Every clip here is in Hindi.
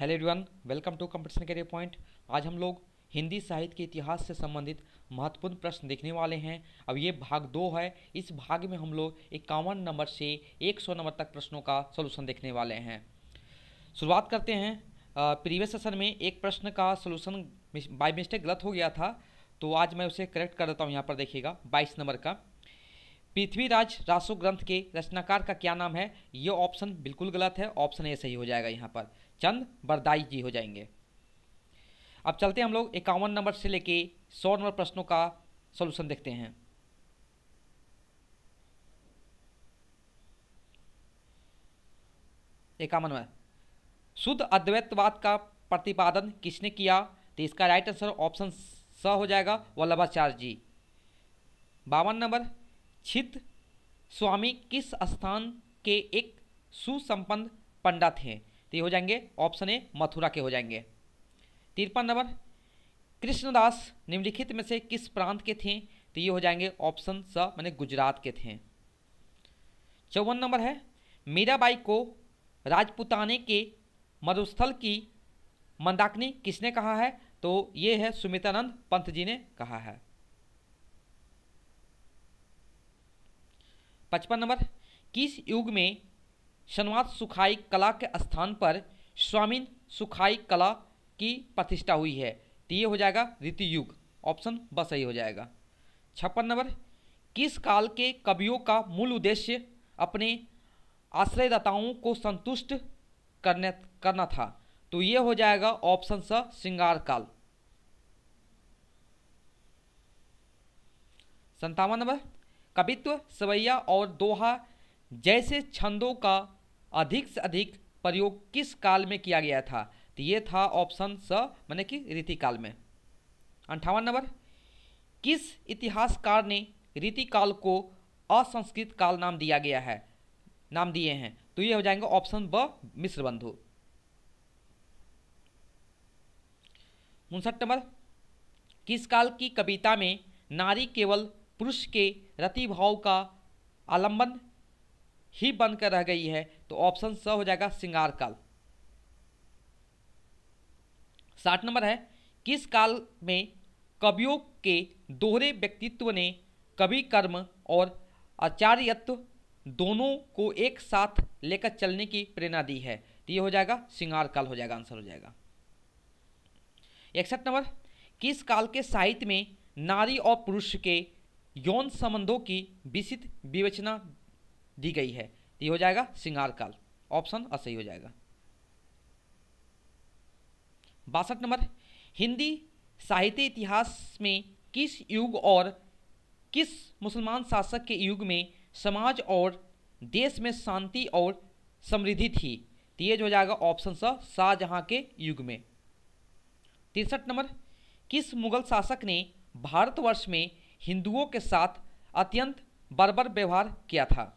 hello everyone welcome to competition career point आज हम लोग हिंदी साहित्य के इतिहास से संबंधित महत्वपूर्ण प्रश्न देखने वाले हैं अब ये भाग दो है इस भाग में हम लोग इक्यावन नंबर से एक सौ नंबर तक प्रश्नों का सलूशन देखने वाले हैं शुरुआत करते हैं प्रीवियस सेशन में एक प्रश्न का सोलूशन बाई मिस्टेक गलत हो गया था तो आज मैं उसे करेक्ट कर देता हूँ यहाँ पर देखिएगा बाईस नंबर का पृथ्वीराज रासो ग्रंथ के रचनाकार का क्या नाम है ये ऑप्शन बिल्कुल गलत है ऑप्शन ए सही हो जाएगा यहाँ पर चंद बरदाई जी हो जाएंगे अब चलते हैं हम लोग इक्यावन नंबर से लेके सौ नंबर प्रश्नों का सोल्यूशन देखते हैं इक्यावनवा शुद्ध अद्वैतवाद का प्रतिपादन किसने किया तो इसका राइट आंसर ऑप्शन स हो जाएगा वल्लभाचार्य जी बावन नंबर छित स्वामी किस स्थान के एक सुसंपन्न पंडा थे तो ये हो जाएंगे ऑप्शन ए मथुरा के हो जाएंगे तिरपन नंबर कृष्णदास निम्नलिखित में से किस प्रांत के थे तो ये हो जाएंगे ऑप्शन स मैंने गुजरात के थे चौवन नंबर है मीराबाई को राजपुताने के मरुस्थल की मंदाकिनी किसने कहा है तो ये है सुमितानंद पंत जी ने कहा है पचपन नंबर किस युग में शनवाद सुखाई कला के स्थान पर स्वामीन सुखाई कला की प्रतिष्ठा हुई है तो ये हो जाएगा रीति युग ऑप्शन ब सही हो जाएगा छप्पन नंबर किस काल के कवियों का मूल उद्देश्य अपने आश्रयदाताओं को संतुष्ट करने करना था तो ये हो जाएगा ऑप्शन स श्रृंगार काल संतावन नंबर कवित्व सवैया और दोहा जैसे छंदों का अधिक से अधिक प्रयोग किस काल में किया गया था तो ये था ऑप्शन स मैंने कि रीति काल में अंठावन नंबर किस इतिहासकार ने रीति काल को असंस्कृत काल नाम दिया गया है नाम दिए हैं तो ये हो जाएंगे ऑप्शन ब मिश्र बंधु उनसठ नंबर किस काल की कविता में नारी केवल पुरुष के रतिभाव का आलंबन ही बनकर रह गई है तो ऑप्शन स हो जाएगा सिंगार काल साठ नंबर है किस काल में कवियों के दोहरे व्यक्तित्व ने कवि कर्म और आचार्यत्व दोनों को एक साथ लेकर चलने की प्रेरणा दी है तो ये हो जाएगा सिंगार काल हो जाएगा आंसर हो जाएगा इकसठ नंबर किस काल के साहित्य में नारी और पुरुष के यौन संबंधों की विशिष्ट विवेचना दी गई है ये हो जाएगा सिंगार काल ऑप्शन असही हो जाएगा बासठ नंबर हिंदी साहित्य इतिहास में किस युग और किस मुसलमान शासक के युग में समाज और देश में शांति और समृद्धि थी तो ये जो हो जाएगा ऑप्शन स शाहजहाँ के युग में तिरसठ नंबर किस मुगल शासक ने भारतवर्ष में हिंदुओं के साथ अत्यंत बर्बर व्यवहार किया था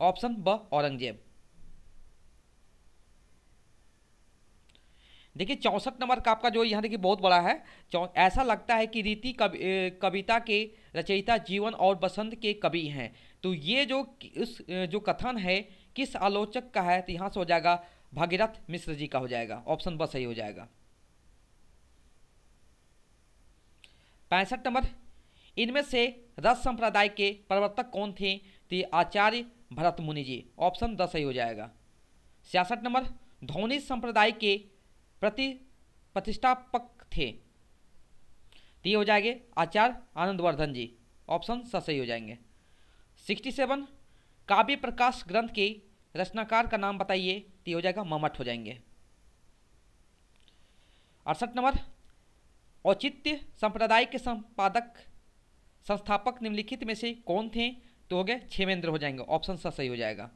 ऑप्शन ब औरंगजेब देखिए चौंसठ नंबर का आपका जो यहाँ देखिए बहुत बड़ा है ऐसा लगता है कि रीति कव, कविता के रचयिता जीवन और बसंत के कवि हैं तो ये जो उस जो कथन है किस आलोचक का है तो यहाँ से हो जाएगा भागीरथ मिश्र जी का हो जाएगा ऑप्शन ब सही हो जाएगा पैंसठ नंबर इनमें से रस संप्रदाय के प्रवर्तक कौन थे तो आचार्य भरत मुनि जी ऑप्शन दस ही हो जाएगा छियासठ नंबर धोनी संप्रदाय के प्रति प्रतिष्ठापक थे तो ये हो जाएंगे आचार्य आनंदवर्धन जी ऑप्शन स सही हो जाएंगे सिक्सटी सेवन काव्य प्रकाश ग्रंथ के रचनाकार का नाम बताइए तो ये हो जाएगा ममठ हो जाएंगे अड़सठ नंबर औचित्य संप्रदाय के संपादक संस्थापक निम्नलिखित में से कौन थे तो हो गए छेमेंद्र हो जाएंगे ऑप्शन सा सही हो जाएगा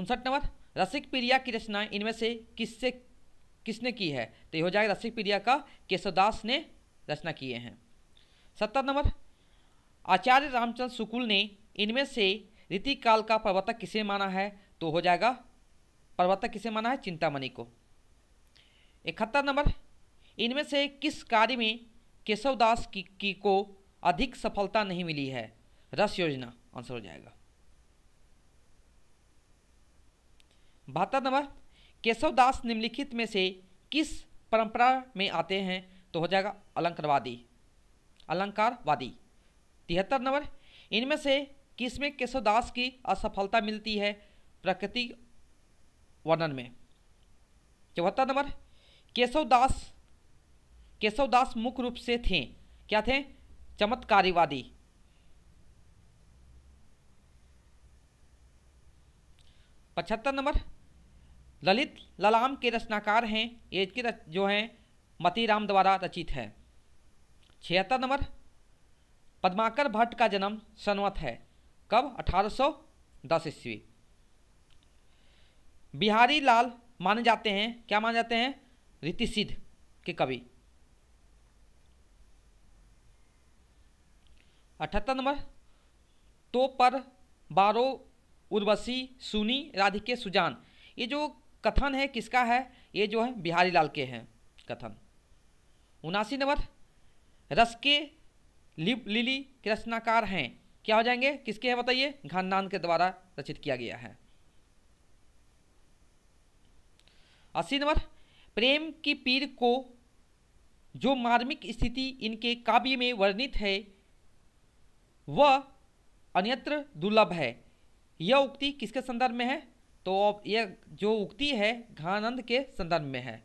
उनसठ नंबर रसिक प्रिया की रचना इनमें से किससे किसने की है तो ये हो जाएगा रसिक प्रिया का केशवदास ने रचना किए हैं सत्तर नंबर आचार्य रामचंद्र शुक्ल ने इनमें से रीतिकाल का प्रवर्तक किसे माना है तो हो जाएगा प्रवर्तक किसे माना है चिंतामणि को इकहत्तर नंबर इनमें से किस कार्य में केशवदास की, की को अधिक सफलता नहीं मिली है रस योजना आंसर हो जाएगा बहत्तर नंबर केशवदास निम्नलिखित में से किस परंपरा में आते हैं तो हो जाएगा अलंकारवादी अलंकारवादी तिहत्तर नंबर इनमें से किसमें केशवदास की असफलता मिलती है प्रकृति वर्णन में चौहत्तर नंबर केशवदास केशवदास मुख्य रूप से थे क्या थे चमत्कारीवादी पचहत्तर नंबर ललित ललाम के रचनाकार हैं ये के जो हैं मतीराम द्वारा रचित है छिहत्तर नंबर पद्माकर भट्ट का जन्म सनवत है कब 1810 ईस्वी बिहारी लाल माने जाते हैं क्या माने जाते हैं रीतिसिद्ध के कवि अठहत्तर नंबर तो पर बारो उर्वशी सुनी राधिके सुजान ये जो कथन है किसका है ये जो है बिहारी लाल के हैं कथन उनासी नंबर रस के लिप लिली कृष्णाकार हैं क्या हो जाएंगे किसके हैं बताइए घनदान के द्वारा रचित किया गया है अस्सी नंबर प्रेम की पीर को जो मार्मिक स्थिति इनके काव्य में वर्णित है वह अन्यत्र दुर्लभ है यह उक्ति किसके संदर्भ में है तो यह जो उक्ति है घानंद के संदर्भ में है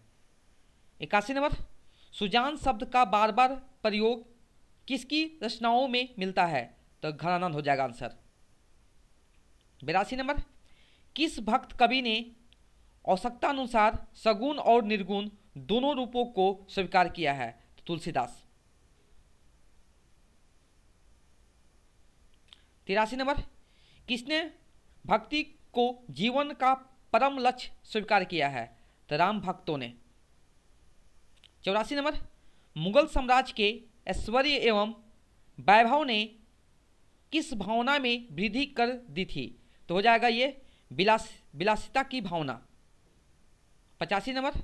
इक्यासी नंबर सुजान शब्द का बार बार प्रयोग किसकी रचनाओं में मिलता है तो घनानंद हो जाएगा आंसर बिरासी नंबर किस भक्त कवि ने आवश्यकतानुसार सगुण और निर्गुण दोनों रूपों को स्वीकार किया है तो तुलसीदास तिरासी नंबर किसने भक्ति को जीवन का परम लक्ष्य स्वीकार किया है तो राम भक्तों ने चौरासी नंबर मुगल साम्राज्य के ऐश्वर्य एवं वैभव ने किस भावना में वृद्धि कर दी थी तो हो जाएगा ये विलास विलासिता की भावना पचासी नंबर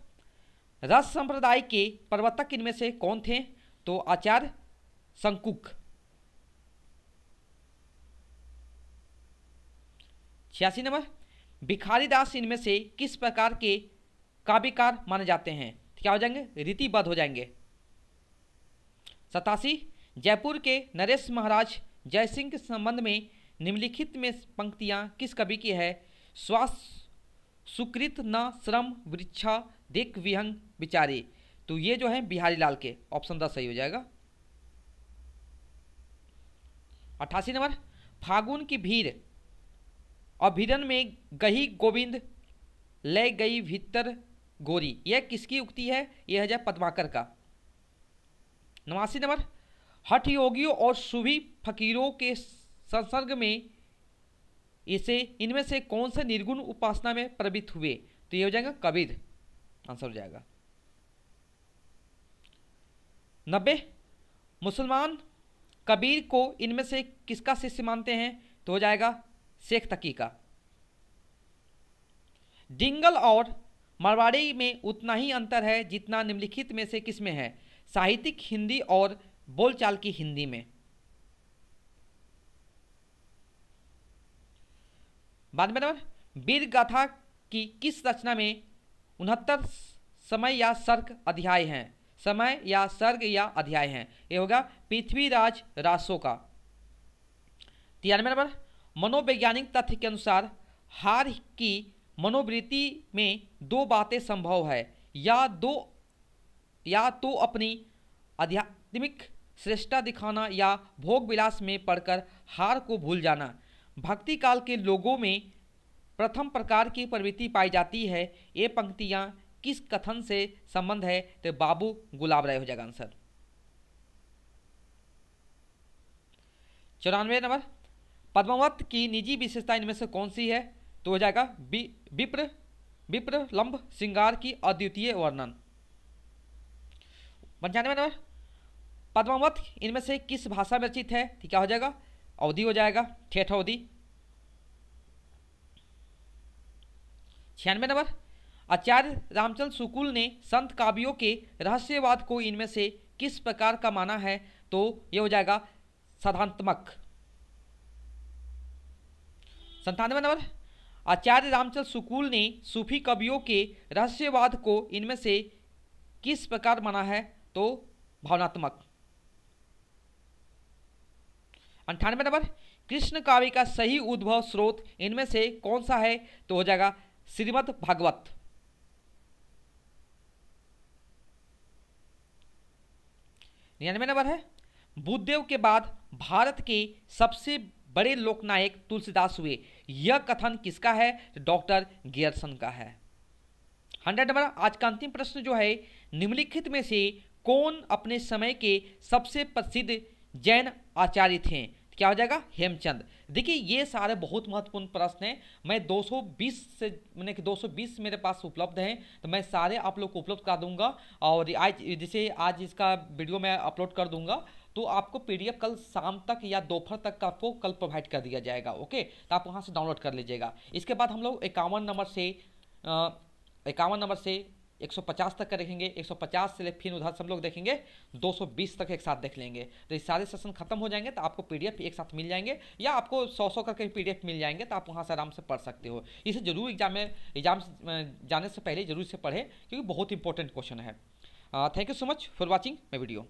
रस संप्रदाय के प्रवर्तक इनमें से कौन थे तो आचार्य संकुक छियासी नंबर भिखारी दास इनमें से किस प्रकार के काव्यकार माने जाते हैं तो क्या हो जाएंगे रीतिबद्ध हो जाएंगे सतासी जयपुर के नरेश महाराज जयसिंह के संबंध में निम्नलिखित में पंक्तियाँ किस कवि की है स्वास्थ्य सुकृत न श्रम वृक्षा देख विहंग विचारी तो ये जो है बिहारी लाल के ऑप्शन दस सही हो जाएगा अट्ठासी नंबर फागुन की भीड़ अभिरन में गही गोविंद ले गई भीतर गोरी यह किसकी उक्ति है यह है पदमाकर का नवासी नंबर हठ योगियों और सुभी फकीरों के संसर्ग में इसे इनमें से कौन से निर्गुण उपासना में प्रवृत्त हुए तो यह हो जाएगा कबीर आंसर हो जाएगा नब्बे मुसलमान कबीर को इनमें से किसका शिष्य मानते हैं तो हो जाएगा शेख तकी का डिंगल और मारवाड़ी में उतना ही अंतर है जितना निम्नलिखित में से किस में है साहित्यिक हिंदी और बोलचाल की हिंदी में बाद में नंबर वीर गाथा की किस रचना में उनहत्तर समय या सर्ग अध्याय हैं समय या सर्ग या अध्याय हैं ये होगा पृथ्वीराज रासो का तिरानवे नंबर मनोवैज्ञानिक तथ्य के अनुसार हार की मनोवृत्ति में दो बातें संभव है या दो या तो अपनी आध्यात्मिक श्रेष्ठता दिखाना या भोग विलास में पढ़कर हार को भूल जाना भक्ति काल के लोगों में प्रथम प्रकार की प्रवृत्ति पाई जाती है ये पंक्तियाँ किस कथन से संबंध है तो बाबू गुलाब राय हो जाएगा आंसर चौरानवे नंबर पद्मावत की निजी विशेषता इनमें से कौन सी है तो हो जाएगा बि विप्र लंब श्रृंगार की अद्वितीय वर्णन पंचानवे नंबर पद्मावत इनमें से किस भाषा में रचित है तो क्या हो जाएगा अवधि हो जाएगा ठेठ अवधि छियानवे नंबर आचार्य रामचंद्र शुक्ल ने संत काव्यों के रहस्यवाद को इनमें से किस प्रकार का माना है तो यह हो जाएगा साधांतमक संतानवे नंबर आचार्य रामचंद्र सुकूल ने सूफी कवियों के रहस्यवाद को इनमें से किस प्रकार माना है तो भावनात्मक अंठानवे नंबर कृष्ण काव्य का सही उद्भव स्रोत इनमें से कौन सा है तो हो जाएगा श्रीमद भागवत निन्यानवे नंबर है बुद्धदेव के बाद भारत के सबसे बड़े लोकनायक तुलसीदास हुए यह कथन किसका है डॉक्टर गियरसन का है हंड्रेड नंबर आज का अंतिम प्रश्न जो है निम्नलिखित में से कौन अपने समय के सबसे प्रसिद्ध जैन आचार्य थे क्या हो जाएगा हेमचंद देखिए ये सारे बहुत महत्वपूर्ण प्रश्न हैं मैं 220 से मैंने कि 220 मेरे पास उपलब्ध हैं तो मैं सारे आप लोग को उपलब्ध करा दूंगा और आज जिसे आज इसका वीडियो मैं अपलोड कर दूंगा तो आपको पीडीएफ कल शाम तक या दोपहर तक आपको कल प्रोवाइड कर दिया जाएगा ओके तो आप वहाँ से डाउनलोड कर लीजिएगा इसके बाद हम लोग इक्यावन नंबर से इक्यावन नंबर से 150 तक का देखेंगे 150 से ले फिर उधर से हम लोग देखेंगे 220 तक एक साथ देख लेंगे तो ये सारे सेशन खत्म हो जाएंगे तो आपको पीडीएफ एक साथ मिल जाएंगे या आपको 100-100 करके पीडीएफ मिल जाएंगे तो आप वहाँ से आराम से पढ़ सकते हो इसे जरूर एग्जाम में एग्जाम जाने से पहले जरूर से पढ़ें क्योंकि बहुत इंपॉर्टेंट क्वेश्चन है thank you so much for watching my video